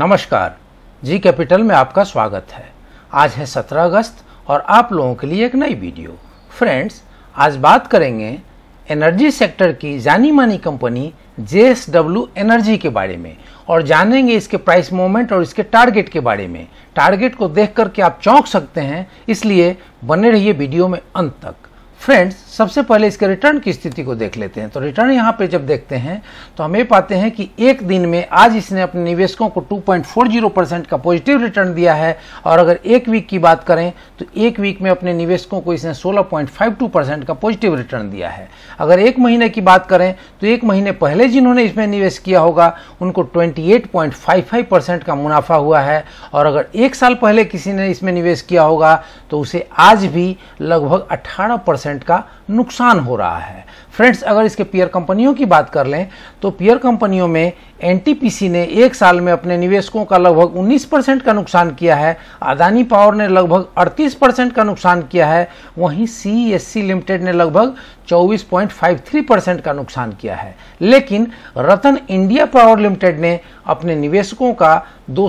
नमस्कार G capital में आपका स्वागत है आज है 17 अगस्त और आप लोगों के लिए एक नई वीडियो फ्रेंड्स आज बात करेंगे एनर्जी सेक्टर की जानी मानी कंपनी जे एनर्जी के बारे में और जानेंगे इसके प्राइस मूवमेंट और इसके टारगेट के बारे में टारगेट को देख करके आप चौंक सकते हैं इसलिए बने रहिए वीडियो में अंत तक फ्रेंड्स सबसे पहले इसके रिटर्न की स्थिति को देख लेते हैं तो रिटर्न यहाँ पे जब देखते हैं तो हम ये पाते हैं कि एक दिन में आज इसने अपने निवेशकों को 2.40 परसेंट का पॉजिटिव रिटर्न दिया है और अगर एक वीक की बात करें तो एक वीक में अपने निवेशकों को इसने 16.52 परसेंट का पॉजिटिव रिटर्न दिया है अगर एक महीने की बात करें तो एक महीने पहले जिन्होंने इसमें निवेश किया होगा उनको ट्वेंटी का मुनाफा हुआ है और अगर एक साल पहले किसी ने इसमें निवेश किया होगा तो उसे आज भी लगभग अट्ठारह परसेंट का नुकसान हो रहा है फ्रेंड्स अगर इसके पियर कंपनियों की बात कर लें तो पियर कंपनियों में एनटीपीसी ने एक साल में अपने निवेशकों का लगभग 19 परसेंट का नुकसान किया है अदानी पावर ने लगभग 38 परसेंट का नुकसान किया है वहीं सी लिमिटेड e ने लगभग 24.53 परसेंट का नुकसान किया है लेकिन रतन इंडिया पावर लिमिटेड ने अपने निवेशकों का दो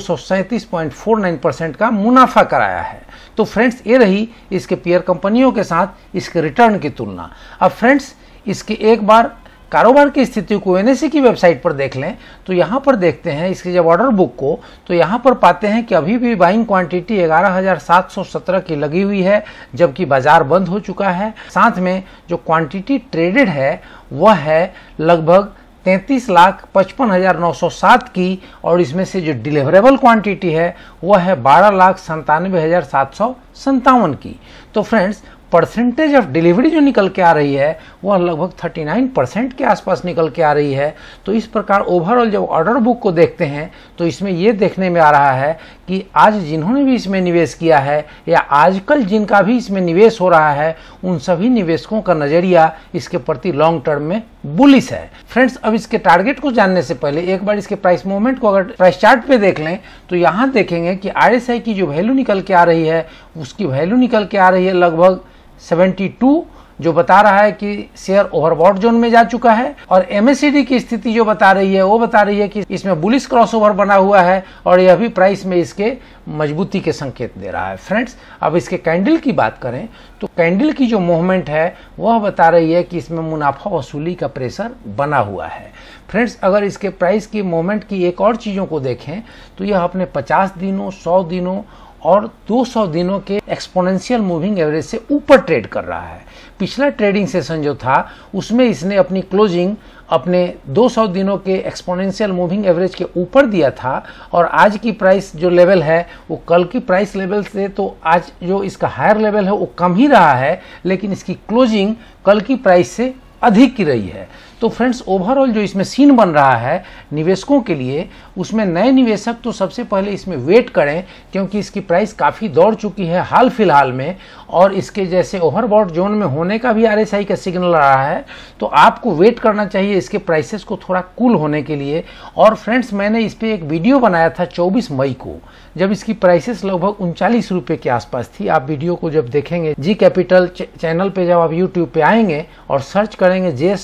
परसेंट का मुनाफा कराया है तो फ्रेंड्स ये रही इसके पियर कंपनियों के साथ इसके रिटर्न की तुलना अब फ्रेंड्स इसकी एक बार कारोबार की स्थिति को एन e की वेबसाइट पर देख लें तो यहाँ पर देखते हैं इसके जब ऑर्डर बुक को तो यहाँ पर पाते हैं कि अभी भी बाइंग क्वांटिटी 11,717 की लगी हुई है जबकि बाजार बंद हो चुका है साथ में जो क्वांटिटी ट्रेडेड है वह है लगभग तैंतीस लाख पचपन हजार नौ सौ सात की और इसमें से जो डिलीवरेबल क्वांटिटी है वह है बारह लाख संतानवे हजार सात सौ संतावन की तो फ्रेंड्स परसेंटेज ऑफ डिलीवरी जो निकल के आ रही है वह लगभग 39 परसेंट के आसपास निकल के आ रही है तो इस प्रकार ओवरऑल जब ऑर्डर बुक को देखते हैं तो इसमें यह देखने में आ रहा है कि आज जिन्होंने भी इसमें निवेश किया है या आजकल जिनका भी इसमें निवेश हो रहा है उन सभी निवेशकों का नज़रिया इसके प्रति लॉन्ग टर्म में बुलिस है फ्रेंड्स अब इसके टारगेट को जानने से पहले एक बार इसके प्राइस मूवमेंट को अगर प्राइस चार्ट पे देख लें तो यहाँ देखेंगे कि आर की जो वैल्यू निकल के आ रही है उसकी वैल्यू निकल के आ रही है लगभग 72 जो बता रहा है कि शेयर ओवरबॉट जोन में जा चुका है और एमएससीडी की स्थिति जो बता रही है वो बता रही है कि इसमें बुलिस क्रॉसओवर बना हुआ है और यह भी प्राइस में इसके मजबूती के संकेत दे रहा है फ्रेंड्स अब इसके कैंडल की बात करें तो कैंडल की जो मूवमेंट है वह बता रही है कि इसमें मुनाफा वसूली का प्रेशर बना हुआ है फ्रेंड्स अगर इसके प्राइस की मूवमेंट की एक और चीज़ों को देखें तो यह अपने 50 दिनों 100 दिनों और 200 दिनों के एक्सपोनेंशियल मूविंग एवरेज से ऊपर ट्रेड कर रहा है पिछला ट्रेडिंग सेशन जो था उसमें इसने अपनी क्लोजिंग अपने 200 दिनों के एक्सपोनेंशियल मूविंग एवरेज के ऊपर दिया था और आज की प्राइस जो लेवल है वो कल की प्राइस लेवल से तो आज जो इसका हायर लेवल है वो कम ही रहा है लेकिन इसकी क्लोजिंग कल की प्राइस से अधिक की रही है तो फ्रेंड्स ओवरऑल जो इसमें सीन बन रहा है निवेशकों के लिए उसमें नए निवेशक तो सबसे पहले इसमें वेट करें क्योंकि इसकी प्राइस काफ़ी दौड़ चुकी है हाल फिलहाल में और इसके जैसे ओवरबॉट जोन में होने का भी आर का सिग्नल आ रहा है तो आपको वेट करना चाहिए इसके प्राइसेस को थोड़ा कूल होने के लिए और फ्रेंड्स मैंने इस पर एक वीडियो बनाया था चौबीस मई को जब इसकी प्राइसेस लगभग उनचालीस रुपये के आसपास थी आप वीडियो को जब देखेंगे जी कैपिटल चैनल पे जब आप यूट्यूब पे आएंगे और सर्च करेंगे जे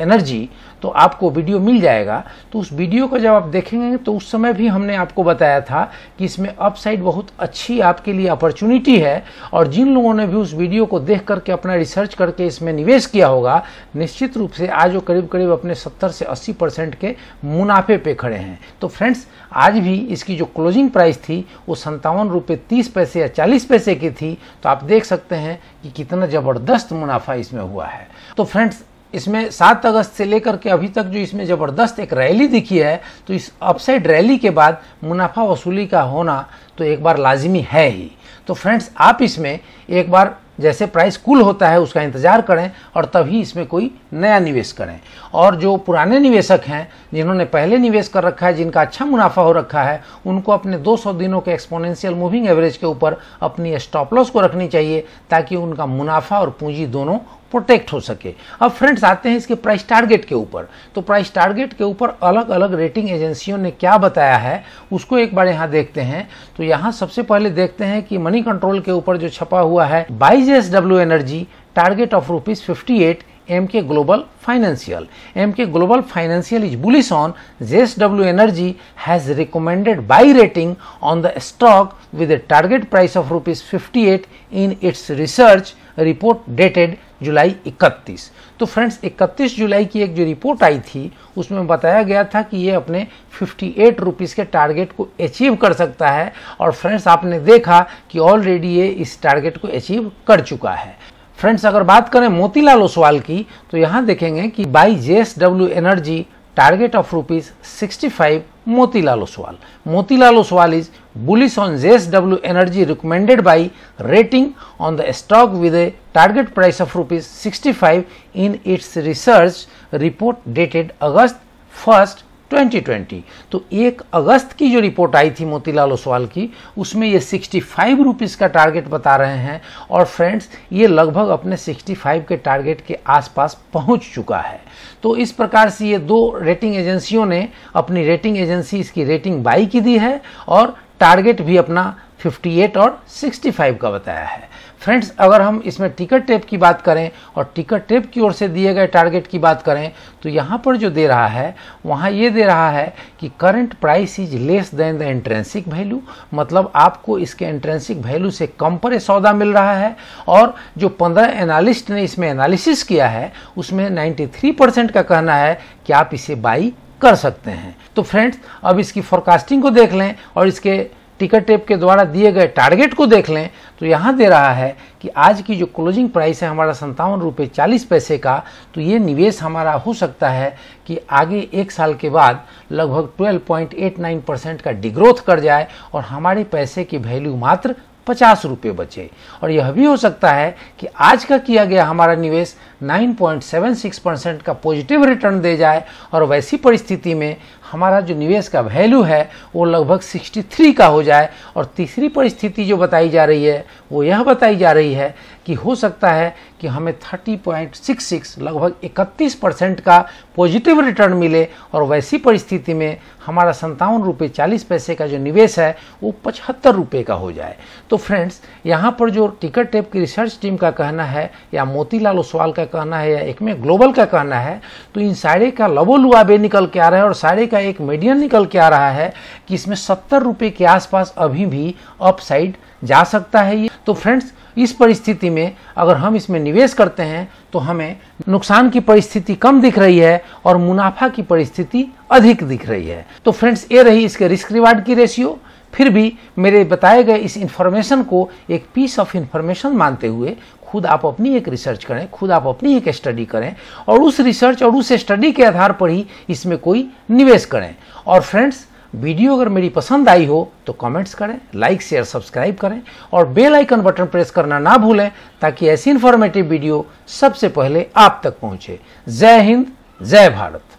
एनर्जी तो आपको वीडियो मिल जाएगा तो उस वीडियो को जब आप देखेंगे तो उस समय भी हमने आपको बताया था कि इसमें अपसाइड बहुत अच्छी आपके लिए अपॉर्चुनिटी है और जिन लोगों ने भी उस वीडियो को देख करके अपना रिसर्च करके इसमें निवेश किया होगा निश्चित रूप से आज वो करीब करीब अपने सत्तर से अस्सी परसेंट के मुनाफे पे खड़े हैं तो फ्रेंड्स आज भी इसकी जो क्लोजिंग प्राइस थी वो संतावन रुपये तीस पैसे या चालीस पैसे की थी तो आप देख सकते हैं कि कितना ज़बरदस्त मुनाफा इसमें हुआ है तो फ्रेंड्स इसमें सात अगस्त से लेकर के अभी तक जो इसमें ज़बरदस्त एक रैली दिखी है तो इस अपसाइड रैली के बाद मुनाफा वसूली का होना तो एक बार लाजिमी है ही तो फ्रेंड्स आप इसमें एक बार जैसे प्राइस कुल होता है उसका इंतज़ार करें और तभी इसमें कोई नया निवेश करें और जो पुराने निवेशक हैं जिन्होंने पहले निवेश कर रखा है जिनका अच्छा मुनाफा हो रखा है उनको अपने 200 दिनों के एक्सपोनेंशियल मूविंग एवरेज के ऊपर अपनी स्टॉप लॉस को रखनी चाहिए ताकि उनका मुनाफा और पूंजी दोनों प्रोटेक्ट हो सके अब फ्रेंड्स आते हैं इसके प्राइस टारगेट के ऊपर तो प्राइस टारगेट के ऊपर अलग अलग रेटिंग एजेंसियों ने क्या बताया है उसको एक बार यहाँ देखते हैं तो यहाँ सबसे पहले देखते हैं कि मनी कंट्रोल के ऊपर जो छपा हुआ है buy J S W energy target of rupees fifty eight M K global financial M K global financial is bullish on J S W energy has recommended buy rating on the stock with a target price of rupees fifty eight in its research report dated July 31 तो friends 31 जुलाई की एक जो report आई थी उसमें बताया गया था कि ये अपने फिफ्टी एट के टारगेट को अचीव कर सकता है और फ्रेंड्स आपने देखा कि ऑलरेडी ये इस टारगेट को अचीव कर चुका है फ्रेंड्स अगर बात करें मोतीलाल ओसवाल की तो यहाँ देखेंगे कि buy J energy target of rupees sixty five Motilal Oswal. Motilal Oswal is bullish on JSW Energy recommended by rating on the stock with a target price of rupees 65 in its research report dated August 1st 2020 तो एक अगस्त की जो report आई थी मोतीलाल ओसवाल की उसमें ये 65 rupees का target बता रहे हैं और फ्रेंड्स ये लगभग अपने 65 के टारगेट के आसपास पहुंच चुका है तो इस प्रकार से ये दो रेटिंग एजेंसियों ने अपनी रेटिंग एजेंसी इसकी रेटिंग बाई की दी है और टारगेट भी अपना 58 और 65 का बताया है फ्रेंड्स अगर हम इसमें टिकट टेप की बात करें और टिकट टेप की ओर से दिए गए टारगेट की बात करें तो यहाँ पर जो दे रहा है वहाँ ये दे रहा है कि current price is less than the intrinsic value मतलब आपको इसके एंट्रेंसिक वैल्यू से कम पर सौदा मिल रहा है और जो पंद्रह एनालिस्ट ने इसमें एनालिसिस किया है उसमें नाइन्टी परसेंट का कहना है कि आप इसे बाई कर सकते हैं तो फ्रेंड्स अब इसकी फोरकास्टिंग को देख लें और इसके टिकट टेप के द्वारा दिए गए टारगेट को देख लें तो यहाँ दे रहा है कि आज की जो क्लोजिंग प्राइस है हमारा संतावन रुपये चालीस पैसे का तो ये निवेश हमारा हो सकता है कि आगे एक साल के बाद लगभग 12.89 परसेंट का डिग्रोथ कर जाए और हमारे पैसे की वैल्यू मात्र पचास रुपये बचे और यह भी हो सकता है कि आज का किया गया हमारा निवेश 9.76 परसेंट का पॉजिटिव रिटर्न दे जाए और वैसी परिस्थिति में हमारा जो निवेश का वैल्यू है वो लगभग 63 का हो जाए और तीसरी परिस्थिति जो बताई जा रही है वो यह बताई जा रही है कि हो सकता है कि हमें 30.66 लगभग 31 परसेंट का पॉजिटिव रिटर्न मिले और वैसी परिस्थिति में हमारा संतावन रुपये चालीस पैसे का जो निवेश है वो पचहत्तर रुपये का हो जाए तो फ्रेंड्स यहाँ पर जो टिकट टेप की रिसर्च टीम का कहना है या मोतीलाल ओसवाल का कहना है या एक में ग्लोबल का कहना है तो इन साड़े का लबो लुआबे निकल के आ रहे हैं और साड़े का का एक मीडियम निकल के आ रहा है कि इसमें सत्तर रुपये के आसपास अभी भी अपसाइड जा सकता है ये तो फ्रेंड्स इस परिस्थिति में अगर हम इसमें निवेश करते हैं तो हमें नुकसान की परिस्थिति कम दिख रही है और मुनाफा की परिस्थिति अधिक दिख रही है तो फ्रेंड्स ये रही इसके रिस्क रिवार्ड की रेशियो फिर भी मेरे बताए गए इस इन्फॉर्मेशन को एक पीस ऑफ इन्फॉर्मेशन मानते हुए खुद आप अपनी एक रिसर्च करें खुद आप अपनी एक स्टडी करें और उस रिसर्च और उस स्टडी के आधार पर ही इसमें कोई निवेश करें और फ्रेंड्स वीडियो अगर मेरी पसंद आई हो तो कमेंट्स करें लाइक शेयर सब्सक्राइब करें और बेल आइकन बटन प्रेस करना ना भूलें ताकि ऐसी इन्फॉर्मेटिव वीडियो सबसे पहले आप तक पहुंचे जय हिंद जय भारत